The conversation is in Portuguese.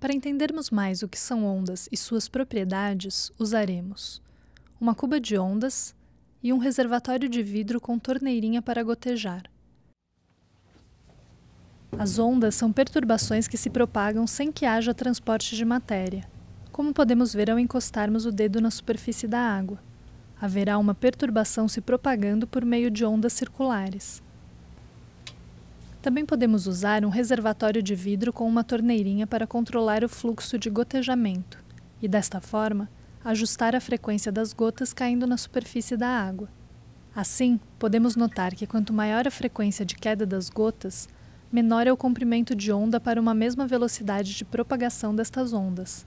Para entendermos mais o que são ondas e suas propriedades, usaremos uma cuba de ondas e um reservatório de vidro com torneirinha para gotejar. As ondas são perturbações que se propagam sem que haja transporte de matéria, como podemos ver ao encostarmos o dedo na superfície da água haverá uma perturbação se propagando por meio de ondas circulares. Também podemos usar um reservatório de vidro com uma torneirinha para controlar o fluxo de gotejamento e, desta forma, ajustar a frequência das gotas caindo na superfície da água. Assim, podemos notar que quanto maior a frequência de queda das gotas, menor é o comprimento de onda para uma mesma velocidade de propagação destas ondas.